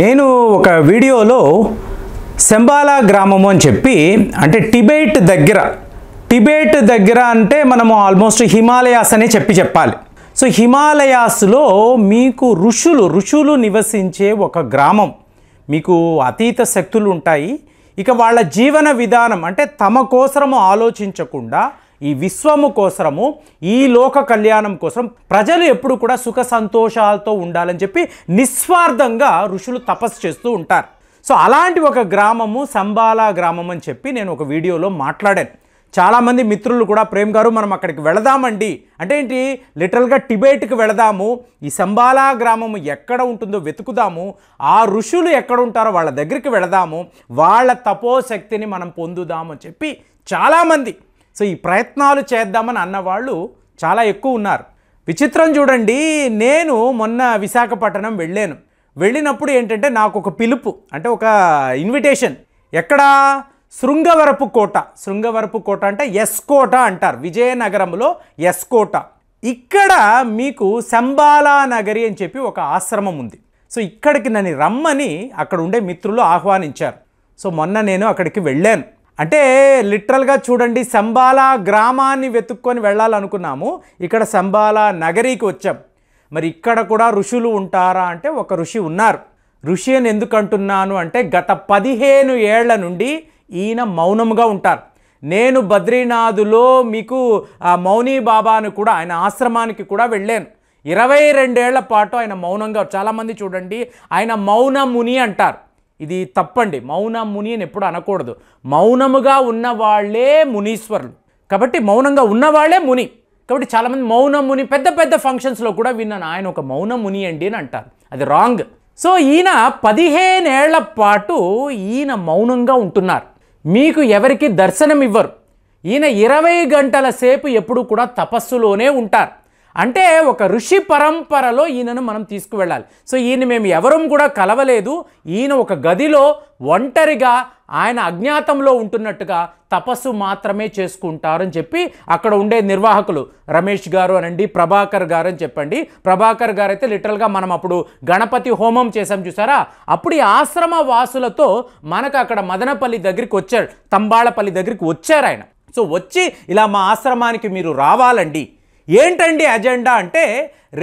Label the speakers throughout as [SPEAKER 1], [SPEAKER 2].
[SPEAKER 1] నేను ఒక వీడియోలో సెంబాలా గ్రామము అని చెప్పి అంటే టిబెట్ దగ్గర టిబెట్ దగ్గర అంటే మనము ఆల్మోస్ట్ హిమాలయాస్ అనే చెప్పి చెప్పాలి సో హిమాలయాస్లో మీకు ఋషులు ఋషులు నివసించే ఒక గ్రామం మీకు అతీత శక్తులు ఉంటాయి ఇక వాళ్ళ జీవన విధానం అంటే తమ కోసము ఆలోచించకుండా ఈ విశ్వము కోసరము ఈ లోక కళ్యాణం కోసం ప్రజలు ఎప్పుడు కూడా సుఖ సంతోషాలతో ఉండాలని చెప్పి నిస్వార్థంగా ఋషులు తపస్సు చేస్తూ ఉంటారు సో అలాంటి ఒక గ్రామము సంబాలా గ్రామం అని చెప్పి నేను ఒక వీడియోలో మాట్లాడాను చాలామంది మిత్రులు కూడా ప్రేమ్ గారు మనం అక్కడికి వెళదామండి అంటే ఏంటి లిటరల్గా టిబేట్కి వెళదాము ఈ సంబాలా గ్రామము ఎక్కడ ఉంటుందో వెతుకుదాము ఆ ఋషులు ఎక్కడ ఉంటారో వాళ్ళ దగ్గరికి వెళదాము వాళ్ళ తపోశక్తిని మనం పొందుదాము అని చెప్పి చాలామంది సో ఈ ప్రయత్నాలు చేద్దామని అన్నవాళ్ళు చాలా ఎక్కువ ఉన్నారు విచిత్రం చూడండి నేను మొన్న విశాఖపట్నం వెళ్ళాను వెళ్ళినప్పుడు ఏంటంటే నాకు ఒక పిలుపు అంటే ఒక ఇన్విటేషన్ ఎక్కడా శృంగవరపు కోట శృంగవరపు కోట అంటే ఎస్ కోట అంటారు విజయనగరంలో ఎస్ కోట ఇక్కడ మీకు సంబాలా నగరి అని చెప్పి ఒక ఆశ్రమం ఉంది సో ఇక్కడికి నన్ను రమ్మని అక్కడ ఉండే మిత్రులు ఆహ్వానించారు సో మొన్న నేను అక్కడికి వెళ్ళాను అంటే లిటరల్గా చూడండి సంబాలా గ్రామాన్ని వెతుక్కొని వెళ్ళాలనుకున్నాము ఇక్కడ సంబాలా నగరికి వచ్చాం మరి ఇక్కడ కూడా ఋషులు ఉంటారా అంటే ఒక ఋషి ఉన్నారు ఋషి అని ఎందుకు అంటున్నాను అంటే గత పదిహేను ఏళ్ల నుండి ఈయన మౌనంగా ఉంటారు నేను బద్రీనాథులో మీకు ఆ మౌనీ బాబాను కూడా ఆయన ఆశ్రమానికి కూడా వెళ్ళాను ఇరవై రెండేళ్ల పాటు ఆయన మౌనంగా చాలామంది చూడండి ఆయన మౌనముని అంటారు ఇది తప్పండి మౌన ముని అని ఎప్పుడు అనకూడదు మౌనముగా ఉన్నవాళ్లే మునీశ్వరులు కాబట్టి మౌనంగా ఉన్నవాళ్లే ముని కాబట్టి చాలామంది మౌన ముని పెద్ద పెద్ద ఫంక్షన్స్లో కూడా విన్నాను ఆయన ఒక మౌన ముని అండి అని అంటారు అది రాంగ్ సో ఈయన పదిహేనేళ్ల పాటు ఈయన మౌనంగా ఉంటున్నారు మీకు ఎవరికి దర్శనం ఇవ్వరు ఈయన ఇరవై గంటల సేపు ఎప్పుడు కూడా తపస్సులోనే ఉంటారు అంటే ఒక ఋషి పరంపరలో ఈయనను మనం తీసుకువెళ్ళాలి సో ఈయన మేము ఎవరం కూడా కలవలేదు ఈయన ఒక గదిలో ఒంటరిగా ఆయన అజ్ఞాతంలో ఉంటున్నట్టుగా తపస్సు మాత్రమే చేసుకుంటారని చెప్పి అక్కడ ఉండే నిర్వాహకులు రమేష్ గారు అనండి ప్రభాకర్ గారు అని చెప్పండి ప్రభాకర్ గారు అయితే లిటరల్గా మనం అప్పుడు గణపతి హోమం చేసాం చూసారా అప్పుడు ఈ ఆశ్రమ వాసులతో మనకు అక్కడ మదనపల్లి దగ్గరికి వచ్చారు తంబాళపల్లి దగ్గరికి వచ్చారు ఆయన సో వచ్చి ఇలా మా ఆశ్రమానికి మీరు రావాలండి ఏంటండి అజెండా అంటే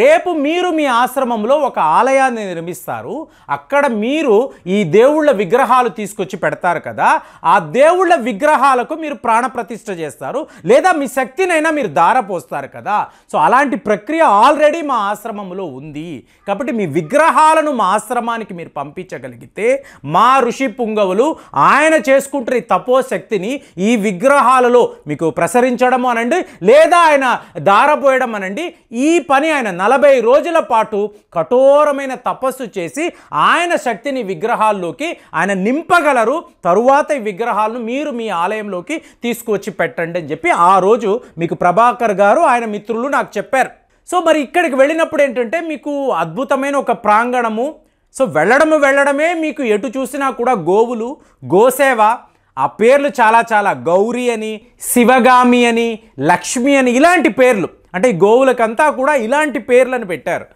[SPEAKER 1] రేపు మీరు మీ ఆశ్రమంలో ఒక ఆలయాన్ని నిర్మిస్తారు అక్కడ మీరు ఈ దేవుళ్ళ విగ్రహాలు తీసుకొచ్చి పెడతారు కదా ఆ దేవుళ్ళ విగ్రహాలకు మీరు ప్రాణప్రతిష్ఠ చేస్తారు లేదా మీ శక్తినైనా మీరు దారపోస్తారు కదా సో అలాంటి ప్రక్రియ ఆల్రెడీ మా ఆశ్రమంలో ఉంది కాబట్టి మీ విగ్రహాలను మా ఆశ్రమానికి మీరు పంపించగలిగితే మా ఋషి పుంగవులు ఆయన చేసుకుంటున్న ఈ తపోశక్తిని ఈ విగ్రహాలలో మీకు ప్రసరించడం అనండి లేదా ఆయన దారపోయడం అనండి ఈ పని ఆయన నలభై రోజుల పాటు కఠోరమైన తపస్సు చేసి ఆయన శక్తిని విగ్రహాల్లోకి ఆయన నింపగలరు తరువాత ఈ విగ్రహాలను మీరు మీ ఆలయంలోకి తీసుకొచ్చి పెట్టండి అని చెప్పి ఆ రోజు మీకు ప్రభాకర్ గారు ఆయన మిత్రులు నాకు చెప్పారు సో మరి ఇక్కడికి వెళ్ళినప్పుడు ఏంటంటే మీకు అద్భుతమైన ఒక ప్రాంగణము సో వెళ్ళడము వెళ్ళడమే మీకు ఎటు చూసినా కూడా గోవులు గోసేవ ఆ పేర్లు చాలా చాలా గౌరీ అని శివగామి అని లక్ష్మి అని ఇలాంటి పేర్లు అంటే ఈ గోవులకంతా కూడా ఇలాంటి పేర్లను పెట్టారు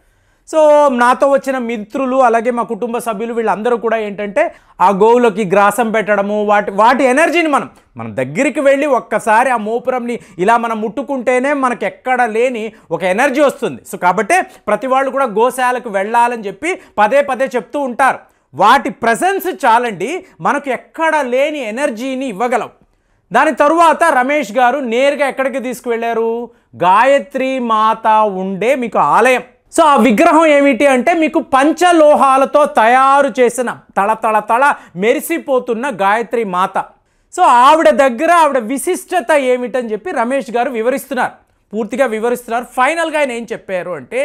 [SPEAKER 1] సో నాతో వచ్చిన మిత్రులు అలాగే మా కుటుంబ సభ్యులు వీళ్ళందరూ కూడా ఏంటంటే ఆ గోవులకి గ్రాసం పెట్టడము వాటి వాటి ఎనర్జీని మనం మనం దగ్గరికి వెళ్ళి ఒక్కసారి ఆ మోపురంని ఇలా మనం ముట్టుకుంటేనే మనకు ఎక్కడ లేని ఒక ఎనర్జీ వస్తుంది సో కాబట్టి ప్రతి వాళ్ళు కూడా గోశాలకు వెళ్ళాలని చెప్పి పదే పదే చెప్తూ ఉంటారు వాటి ప్రజెన్స్ చాలండి మనకు ఎక్కడ లేని ఎనర్జీని ఇవ్వగలం దాని తరువాత రమేష్ గారు నేరుగా ఎక్కడికి తీసుకువెళ్ళారు గాయత్రి మాత ఉండే మీకు ఆలయం సో ఆ విగ్రహం ఏమిటి అంటే మీకు పంచలోహాలతో తయారు చేసిన తళ తళ తళ మెరిసిపోతున్న గాయత్రి మాత సో ఆవిడ దగ్గర ఆవిడ విశిష్టత ఏమిటని చెప్పి రమేష్ గారు వివరిస్తున్నారు పూర్తిగా వివరిస్తున్నారు ఫైనల్గా ఆయన ఏం చెప్పారు అంటే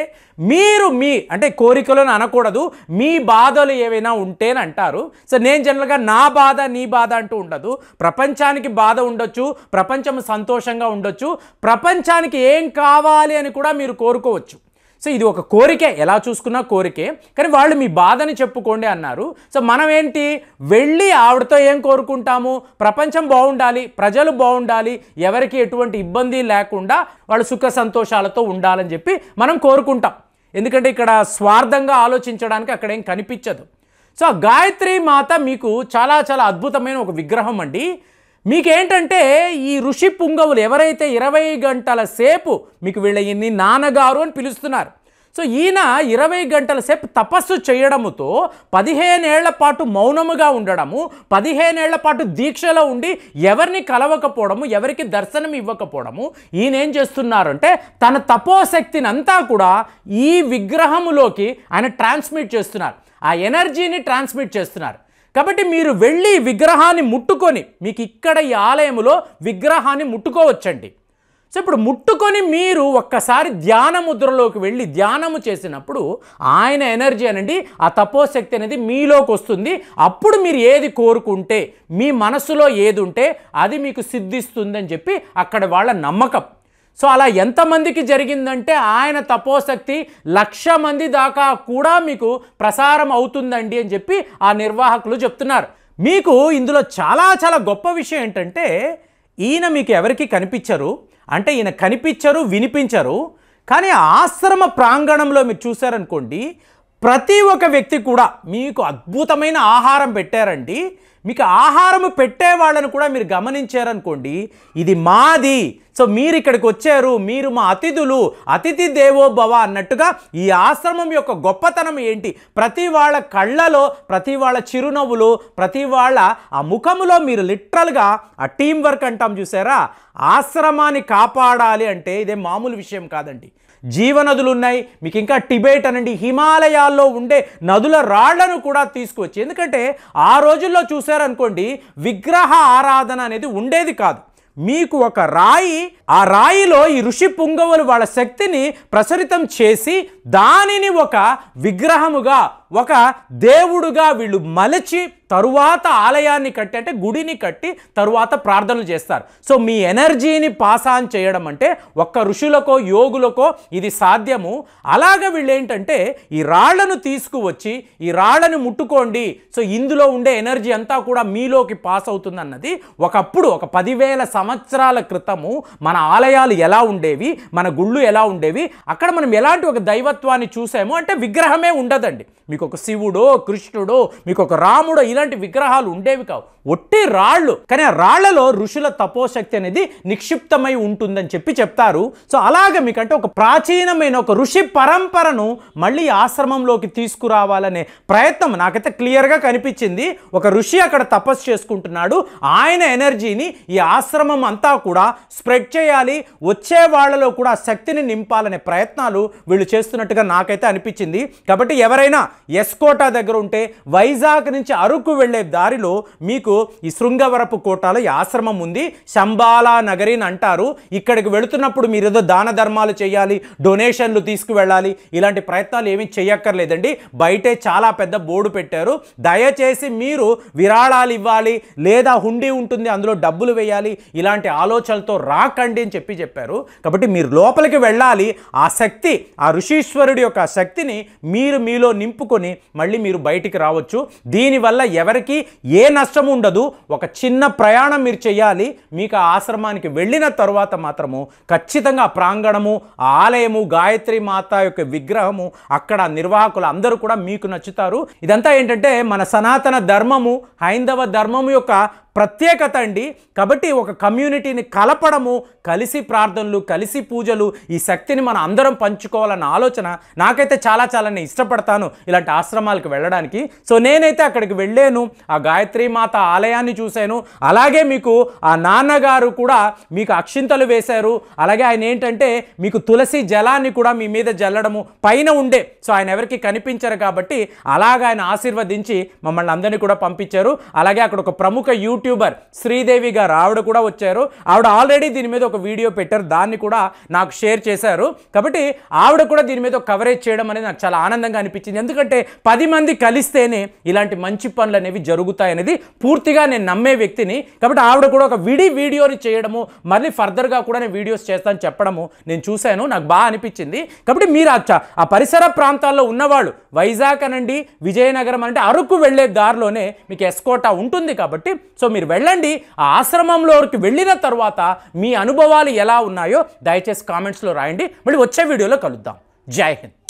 [SPEAKER 1] మీరు మీ అంటే కోరికలను అనకూడదు మీ బాధలు ఏవైనా అని అంటారు సో నేను జనరల్గా నా బాధ నీ బాధ అంటూ ఉండదు ప్రపంచానికి బాధ ఉండొచ్చు ప్రపంచం సంతోషంగా ఉండొచ్చు ప్రపంచానికి ఏం కావాలి అని కూడా మీరు కోరుకోవచ్చు సో ఇది ఒక కోరికే ఎలా చూసుకున్నా కోరికే కానీ వాళ్ళు మీ బాధని చెప్పుకోండి అన్నారు సో మనం ఏంటి వెళ్ళి ఆవిడతో ఏం కోరుకుంటాము ప్రపంచం బాగుండాలి ప్రజలు బాగుండాలి ఎవరికి ఎటువంటి ఇబ్బంది లేకుండా వాళ్ళు సుఖ సంతోషాలతో ఉండాలని చెప్పి మనం కోరుకుంటాం ఎందుకంటే ఇక్కడ స్వార్థంగా ఆలోచించడానికి అక్కడ ఏం కనిపించదు సో గాయత్రి మాత మీకు చాలా చాలా అద్భుతమైన ఒక విగ్రహం అండి మీకేంటంటే ఈ ఋషి పుంగవులు ఎవరైతే ఇరవై గంటల సేపు మీకు వీళ్ళయ్యింది నాన్నగారు అని పిలుస్తున్నారు సో ఈయన ఇరవై గంటల సేపు తపస్సు చేయడముతో పదిహేనేళ్ల పాటు మౌనముగా ఉండడము పదిహేనేళ్ల పాటు దీక్షలో ఉండి ఎవరిని కలవకపోవడము ఎవరికి దర్శనం ఇవ్వకపోవడము ఈయన ఏం చేస్తున్నారంటే తన తపోశక్తిని అంతా కూడా ఈ విగ్రహములోకి ఆయన ట్రాన్స్మిట్ చేస్తున్నారు ఆ ఎనర్జీని ట్రాన్స్మిట్ చేస్తున్నారు కాబట్టి మీరు వెళ్ళి విగ్రహాన్ని ముట్టుకొని మీకు ఇక్కడ ఈ ఆలయంలో విగ్రహాన్ని ముట్టుకోవచ్చండి సో ఇప్పుడు ముట్టుకొని మీరు ఒక్కసారి ధ్యాన ముద్రలోకి వెళ్ళి ధ్యానము చేసినప్పుడు ఆయన ఎనర్జీ అనండి ఆ తపోశక్తి అనేది మీలోకి వస్తుంది అప్పుడు మీరు ఏది కోరుకుంటే మీ మనసులో ఏది ఉంటే అది మీకు సిద్ధిస్తుందని చెప్పి అక్కడ వాళ్ళ నమ్మకం సో అలా ఎంతమందికి జరిగిందంటే ఆయన తపోశక్తి లక్ష మంది దాకా కూడా మీకు ప్రసారం అవుతుందండి అని చెప్పి ఆ నిర్వాహకులు చెప్తున్నారు మీకు ఇందులో చాలా చాలా గొప్ప విషయం ఏంటంటే ఈయన మీకు ఎవరికి కనిపించరు అంటే ఈయన కనిపించరు వినిపించరు కానీ ఆశ్రమ ప్రాంగణంలో మీరు చూశారనుకోండి ప్రతి ఒక్క వ్యక్తి కూడా మీకు అద్భుతమైన ఆహారం పెట్టారండి మీకు ఆహారం పెట్టే వాళ్ళని కూడా మీరు గమనించారనుకోండి ఇది మాది సో మీరు ఇక్కడికి వచ్చారు మీరు మా అతిథులు అతిథి దేవోభవ అన్నట్టుగా ఈ ఆశ్రమం యొక్క గొప్పతనం ఏంటి ప్రతి వాళ్ళ కళ్ళలో ప్రతి వాళ్ళ చిరునవ్వులు ప్రతి వాళ్ళ ఆ ముఖములో మీరు లిటరల్గా ఆ టీం వర్క్ అంటాం చూసారా ఆశ్రమాన్ని కాపాడాలి అంటే ఇదే మామూలు విషయం కాదండి జీవనదులు ఉన్నాయి మీకు ఇంకా టిబెట్ అనండి హిమాలయాల్లో ఉండే నదుల రాళ్లను కూడా తీసుకువచ్చి ఎందుకంటే ఆ రోజుల్లో చూశారనుకోండి విగ్రహ ఆరాధన అనేది ఉండేది కాదు మీకు ఒక రాయి ఆ రాయిలో ఈ ఋషి పుంగవులు వాళ్ళ శక్తిని ప్రసరితం చేసి దానిని ఒక విగ్రహముగా ఒక దేవుడుగా వీళ్ళు మలచి తరువాత ఆలయాన్ని కట్టి అంటే గుడిని కట్టి తరువాత ప్రార్థనలు చేస్తారు సో మీ ఎనర్జీని పాస్ ఆన్ చేయడం అంటే ఒక్క ఋషులకో యోగులకో ఇది సాధ్యము అలాగ వీళ్ళు ఏంటంటే ఈ రాళ్లను తీసుకువచ్చి ఈ రాళ్లను ముట్టుకోండి సో ఇందులో ఉండే ఎనర్జీ అంతా కూడా మీలోకి పాస్ అవుతుంది అన్నది ఒకప్పుడు ఒక పదివేల సంవత్సరాల క్రితము మన ఆలయాలు ఎలా ఉండేవి మన గుళ్ళు ఎలా ఉండేవి అక్కడ మనం ఎలాంటి ఒక దైవత్వాన్ని చూసాము అంటే విగ్రహమే ఉండదండి మీకు ఒక శివుడు కృష్ణుడో మీకు ఒక రాముడు ఇలాంటి విగ్రహాలు ఉండేవి కావు ఒట్టి రాళ్ళు కానీ ఆ రాళ్లలో ఋషుల తపోశక్తి అనేది నిక్షిప్తమై ఉంటుందని చెప్పి చెప్తారు సో అలాగే మీకంటే ఒక ప్రాచీనమైన ఒక ఋషి పరంపరను మళ్ళీ ఆశ్రమంలోకి తీసుకురావాలనే ప్రయత్నం నాకైతే క్లియర్గా కనిపించింది ఒక ఋషి అక్కడ తపస్సు చేసుకుంటున్నాడు ఆయన ఎనర్జీని ఈ ఆశ్రమం అంతా కూడా స్ప్రెడ్ చేయాలి వచ్చే వాళ్ళలో కూడా శక్తిని నింపాలనే ప్రయత్నాలు వీళ్ళు చేస్తున్నట్టుగా నాకైతే అనిపించింది కాబట్టి ఎవరైనా ఎస్కోట దగ్గర ఉంటే వైజాగ్ నుంచి అరకు వెళ్ళే దారిలో మీకు ఈ శృంగవరపు కోటలో ఈ ఆశ్రమం ఉంది శంబాలా నగరిని అంటారు ఇక్కడికి వెళుతున్నప్పుడు మీరు ఏదో దాన ధర్మాలు చేయాలి డొనేషన్లు తీసుకువెళ్ళాలి ఇలాంటి ప్రయత్నాలు ఏమీ చేయక్కర్లేదండి బయటే చాలా పెద్ద బోర్డు పెట్టారు దయచేసి మీరు విరాళాలు ఇవ్వాలి లేదా హుండీ ఉంటుంది అందులో డబ్బులు వేయాలి ఇలాంటి ఆలోచనలతో రాకండి అని చెప్పి చెప్పారు కాబట్టి మీరు లోపలికి వెళ్ళాలి ఆ శక్తి ఆ ఋషీశ్వరుడి యొక్క శక్తిని మీరు మీలో నింపుకొని చేసుకొని మళ్ళీ మీరు బయటికి రావచ్చు దీనివల్ల ఎవరికి ఏ నష్టం ఉండదు ఒక చిన్న ప్రయాణం మీరు చేయాలి మీకు ఆ ఆశ్రమానికి వెళ్ళిన తర్వాత మాత్రము ఖచ్చితంగా ప్రాంగణము ఆలయము గాయత్రి మాత యొక్క విగ్రహము అక్కడ నిర్వాహకులు అందరూ కూడా మీకు నచ్చుతారు ఇదంతా ఏంటంటే మన సనాతన ధర్మము హైందవ ధర్మము యొక్క ప్రత్యేకత అండి కాబట్టి ఒక కమ్యూనిటీని కలపడము కలిసి ప్రార్థనలు కలిసి పూజలు ఈ శక్తిని మనం అందరం పంచుకోవాలన్న ఆలోచన నాకైతే చాలా చాలానే ఇష్టపడతాను ఇలాంటి ఆశ్రమాలకు వెళ్ళడానికి సో నేనైతే అక్కడికి వెళ్ళాను ఆ గాయత్రి మాత ఆలయాన్ని చూశాను అలాగే మీకు ఆ నాన్నగారు కూడా మీకు అక్షింతలు వేశారు అలాగే ఆయన ఏంటంటే మీకు తులసి జలాన్ని కూడా మీ మీద జల్లడము పైన ఉండే సో ఆయన ఎవరికి కనిపించరు కాబట్టి అలాగ ఆయన ఆశీర్వదించి మమ్మల్ని అందరినీ కూడా పంపించారు అలాగే అక్కడ ఒక ప్రముఖ యూట్యూబ్ యూట్యూబర్ శ్రీదేవి గారు ఆవిడ కూడా వచ్చారు ఆవిడ ఆల్రెడీ దీని మీద ఒక వీడియో పెట్టారు దాన్ని కూడా నాకు షేర్ చేశారు కాబట్టి ఆవిడ కూడా దీని మీద కవరేజ్ చేయడం అనేది నాకు చాలా ఆనందంగా అనిపించింది ఎందుకంటే పది మంది కలిస్తేనే ఇలాంటి మంచి పనులు అనేవి జరుగుతాయనేది పూర్తిగా నేను నమ్మే వ్యక్తిని కాబట్టి ఆవిడ కూడా ఒక విడి వీడియోని చేయడము మళ్ళీ ఫర్దర్గా కూడా నేను వీడియోస్ చేస్తాను చెప్పడము నేను చూశాను నాకు బాగా అనిపించింది కాబట్టి మీరు ఆ పరిసర ప్రాంతాల్లో ఉన్నవాళ్ళు వైజాగ్ అనండి విజయనగరం అంటే అరకు వెళ్ళే దారిలోనే మీకు ఎస్కోటా ఉంటుంది కాబట్టి సో మీరు వెళ్ళండి ఆ ఆశ్రమంలోకి వెళ్ళిన తర్వాత మీ అనుభవాలు ఎలా ఉన్నాయో దయచేసి కామెంట్స్లో రాయండి మళ్ళీ వచ్చే వీడియోలో కలుద్దాం జై హింద్